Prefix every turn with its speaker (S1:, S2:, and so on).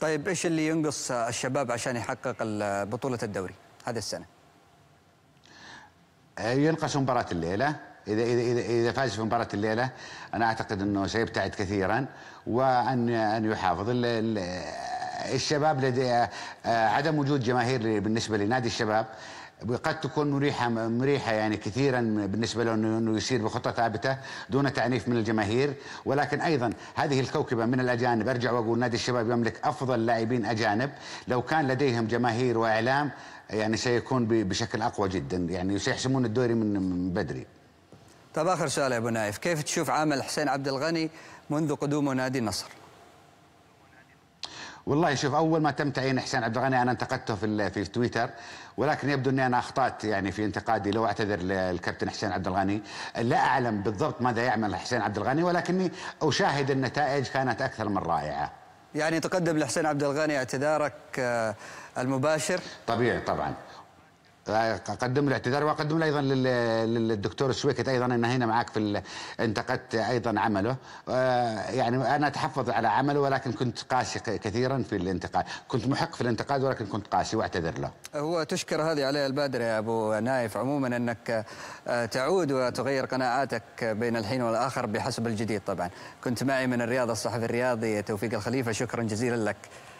S1: طيب ايش اللي ينقص الشباب عشان يحقق بطوله الدوري هذه السنه؟
S2: آه، ينقص مباراه الليله إذا إذا إذا إذا فاز في مباراة الليلة أنا أعتقد أنه سيبتعد كثيرا وأن أن يحافظ الشباب لدى آه، آه، عدم وجود جماهير بالنسبه لنادي الشباب قد تكون مريحة مريحة يعني كثيرا بالنسبة له أنه يسير بخطة ثابتة دون تعنيف من الجماهير ولكن أيضا هذه الكوكبة من الأجانب أرجع وأقول نادي الشباب يملك أفضل لاعبين أجانب لو كان لديهم جماهير وإعلام يعني سيكون بشكل أقوى جدا يعني سيحسمون الدوري من بدري طب آخر سؤال يا أبو نايف كيف تشوف
S1: عمل حسين عبد الغني منذ قدومه نادي النصر؟
S2: والله شوف اول ما تم تعيين حسين عبد الغني انا انتقدته في في تويتر ولكن يبدو اني انا اخطات يعني في انتقادي لو اعتذر للكابتن حسين عبد الغني لا اعلم بالضبط ماذا يعمل حسين عبد الغني ولكني اشاهد النتائج كانت اكثر من رائعه
S1: يعني تقدم لحسين عبد الغني اعتذارك آه، المباشر
S2: طبيعي طبعا اقدم له اعتذار واقدم له ايضا للدكتور السويكت ايضا انه هنا معك في انتقدت ايضا عمله آه، يعني انا اتحفظ على عمله ولكن كنت قاسي كثيرا في الانتقاد كنت محق في الانتقاد ولكن كنت قاسي واعتذر له
S1: هو تشكر هذه علي البادر يا ابو نايف عموما انك آه، تعود وتغير قناعاتك بين الحين والاخر بحسب الجديد طبعا كنت معي من الرياض الصحفي الرياضي توفيق الخليفه شكرا جزيلا لك